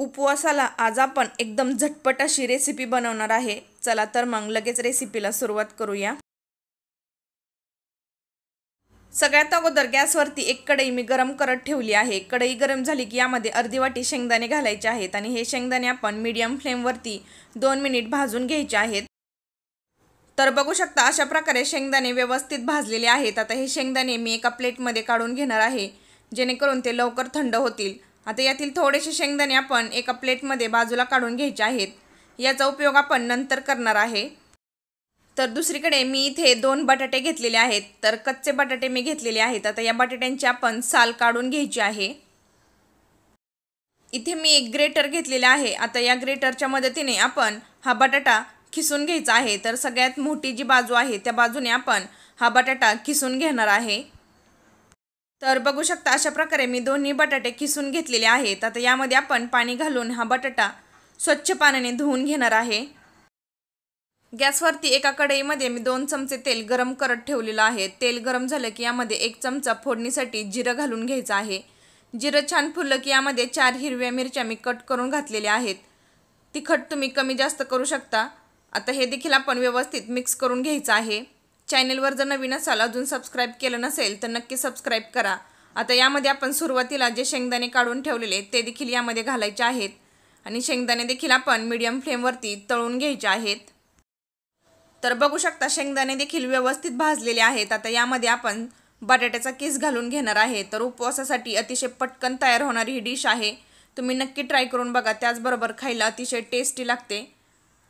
उपवासाला आज आपण एकदम झटपट अशी रेसिपी बनवणार आहे चला तर मग लगेच रेसिपीला सुरुवात करूया सगळ्यात अगोदर गॅसवरती एक कढई मी गरम करत ठेवली आहे कढई गरम झाली की यामध्ये अर्धी वाटी शेंगदाणे घालायचे आहेत आणि हे शेंगदाणे आपण मीडियम फ्लेमवरती दोन मिनिट भाजून घ्यायचे आहेत तर बघू शकता अशा प्रकारे शेंगदाणे व्यवस्थित भाजलेले आहेत आता हे शेंगदाणे मी एका प्लेटमध्ये काढून घेणार आहे जेणेकरून ते लवकर थंड होतील आता यातील थोडेसे शेंगदाणे आपण एका प्लेटमध्ये बाजूला काढून घ्यायचे आहेत याचा उपयोग आपण नंतर करणार आहे तर दुसरीकडे मी इथे दोन बटाटे घेतलेले आहेत तर कच्चे बटाटे मी घेतलेले आहेत आता या बटाट्यांची आपण साल काढून घ्यायची आहे इथे मी एक ग्रेटर घेतलेला आहे आता या ग्रेटरच्या मदतीने आपण हा बटाटा खिसून घ्यायचा आहे तर सगळ्यात मोठी जी बाजू आहे त्या बाजूने आपण हा बटाटा खिसून घेणार आहे तर बघू शकता अशा प्रकारे मी दोन्ही बटाटे किसून घेतलेले आहेत आता यामध्ये आपण पाणी घालून हा बटाटा स्वच्छ पाण्याने धुवून घेणार आहे गॅसवरती एका कढईमध्ये मी दोन चमचे तेल गरम करत ठेवलेलं आहे तेल गरम झालं की यामध्ये एक चमचा फोडणीसाठी जिरं घालून घ्यायचं आहे जिरं छान फुललं की यामध्ये चार हिरव्या मिरच्या मी कट करून घातलेल्या आहेत तिखट तुम्ही कमी जास्त करू शकता आता हे देखील आपण व्यवस्थित मिक्स करून घ्यायचं आहे चॅनलवर जर नवीन असाल अजून सबस्क्राईब केलं नसेल तर नक्की सबस्क्राईब करा आता यामध्ये आपण सुरुवातीला जे शेंगदाणे काढून ठेवलेले ते देखील यामध्ये घालायचे आहेत आणि शेंगदाणे देखील आपण मीडियम फ्लेमवरती तळून घ्यायचे आहेत तर बघू शकता शेंगदाणे देखील व्यवस्थित भाजलेले आहेत आता यामध्ये आपण बटाट्याचा किस घालून घेणार आहे तर उपवासासाठी अतिशय पटकन तयार होणारी ही डिश आहे तुम्ही नक्की ट्राय करून बघा त्याचबरोबर खायला अतिशय टेस्टी लागते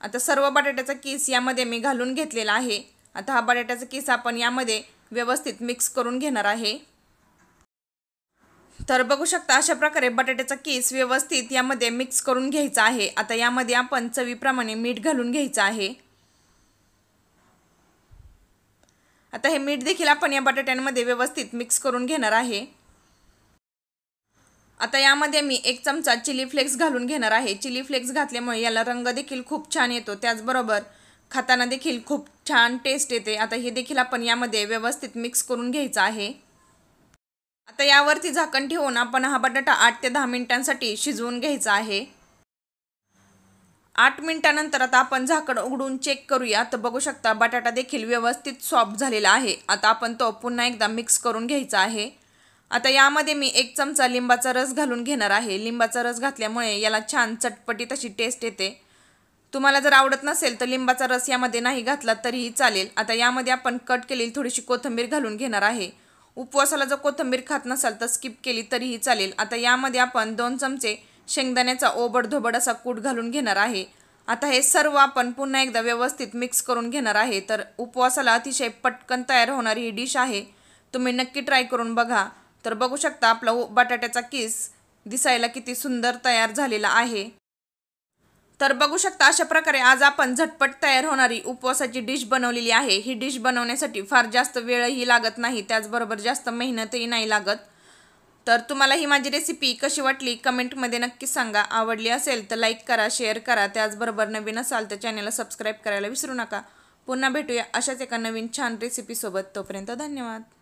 आता सर्व बटाट्याचा किस यामध्ये मी घालून घेतलेला आहे आता हा बटाट्याचा केस आपण यामध्ये व्यवस्थित मिक्स करून घेणार आहे तर बघू शकता अशा प्रकारे बटाट्याचा केस व्यवस्थित यामध्ये मिक्स करून घ्यायचा आहे आता यामध्ये आपण चवीप्रमाणे मीठ घालून घ्यायचं आहे आता हे मीठ देखील आपण या बटाट्यांमध्ये व्यवस्थित मिक्स करून घेणार आहे आता यामध्ये मी एक चमचा चिली फ्लेक्स घालून घेणार आहे चिली फ्लेक्स घातल्यामुळे याला रंग देखील खूप छान येतो त्याचबरोबर खाताना देखील खूप छान टेस्ट येते आता हे देखील आपण यामध्ये व्यवस्थित मिक्स करून घ्यायचं आहे आता यावरती झाकण ठेवून आपण हा बटाटा आठ ते दहा मिनिटांसाठी शिजवून घ्यायचा आहे आठ मिनिटानंतर आता आपण झाकण उघडून चेक करूया तर बघू शकता बटाटा देखील व्यवस्थित सॉफ्ट झालेला आहे आता आपण तो पुन्हा एकदा मिक्स करून घ्यायचा आहे आता यामध्ये मी एक चमचा लिंबाचा रस घालून घेणार आहे लिंबाचा रस घातल्यामुळे याला छान चटपटीत अशी टेस्ट येते तुम्हाला जर आवडत नसेल तर लिंबाचा रस यामध्ये नाही घातला तरीही चालेल आता यामध्ये आपण कट केलेली थोडीशी कोथंबीर घालून घेणार आहे उपवासाला जर कोथंबीर खात नसाल तर स्किप केली तरीही चालेल आता यामध्ये आपण दोन चमचे शेंगदाण्याचा ओबडधोबड असा कूट घालून घेणार आहे आता हे सर्व आपण पुन्हा एकदा व्यवस्थित मिक्स करून घेणार आहे तर उपवासाला अतिशय पटकन तयार होणारी ही डिश आहे तुम्ही नक्की ट्राय करून बघा तर बघू शकता आपला बटाट्याचा किस दिसायला किती सुंदर तयार झालेला आहे तर बघू शकता अशा प्रकारे आज आपण झटपट तयार होणारी उपवासाची डिश बनवलेली आहे ही डिश बनवण्यासाठी फार जास्त वेळही लागत नाही त्याचबरोबर जास्त मेहनतही नाही लागत तर तुम्हाला ही माझी रेसिपी कशी वाटली कमेंटमध्ये नक्की सांगा आवडली असेल तर लाईक करा शेअर करा त्याचबरोबर नवीन असाल तर चॅनलला सबस्क्राईब करायला विसरू नका पुन्हा भेटूया अशाच एका नवीन छान रेसिपीसोबत तोपर्यंत धन्यवाद